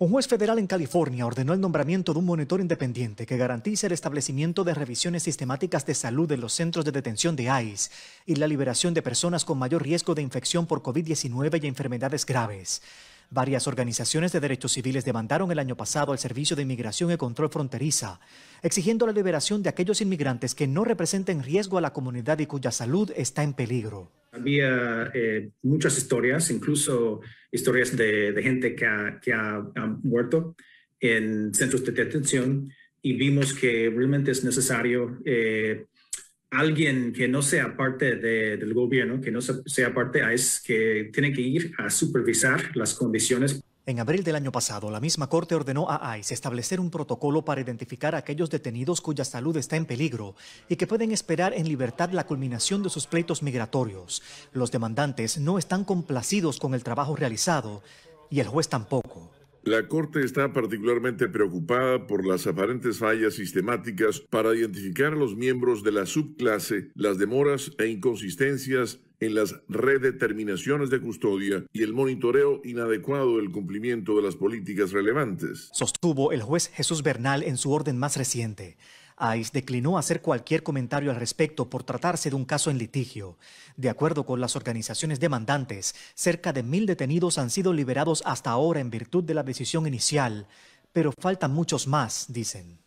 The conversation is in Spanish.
Un juez federal en California ordenó el nombramiento de un monitor independiente que garantice el establecimiento de revisiones sistemáticas de salud en los centros de detención de ICE y la liberación de personas con mayor riesgo de infección por COVID-19 y enfermedades graves. Varias organizaciones de derechos civiles demandaron el año pasado al Servicio de Inmigración y Control Fronteriza, exigiendo la liberación de aquellos inmigrantes que no representen riesgo a la comunidad y cuya salud está en peligro. Había eh, muchas historias, incluso historias de, gente que, ha, muerto en centros de detención y vimos que realmente es necesario eh, alguien que no sea parte del gobierno, que no sea parte, es que tiene que ir a supervisar las condiciones en abril del año pasado, la misma Corte ordenó a ICE establecer un protocolo para identificar a aquellos detenidos cuya salud está en peligro y que pueden esperar en libertad la culminación de sus pleitos migratorios. Los demandantes no están complacidos con el trabajo realizado y el juez tampoco. La Corte está particularmente preocupada por las aparentes fallas sistemáticas para identificar a los miembros de la subclase, las demoras e inconsistencias en las redeterminaciones de custodia y el monitoreo inadecuado del cumplimiento de las políticas relevantes. Sostuvo el juez Jesús Bernal en su orden más reciente. AIS declinó hacer cualquier comentario al respecto por tratarse de un caso en litigio. De acuerdo con las organizaciones demandantes, cerca de mil detenidos han sido liberados hasta ahora en virtud de la decisión inicial, pero faltan muchos más, dicen.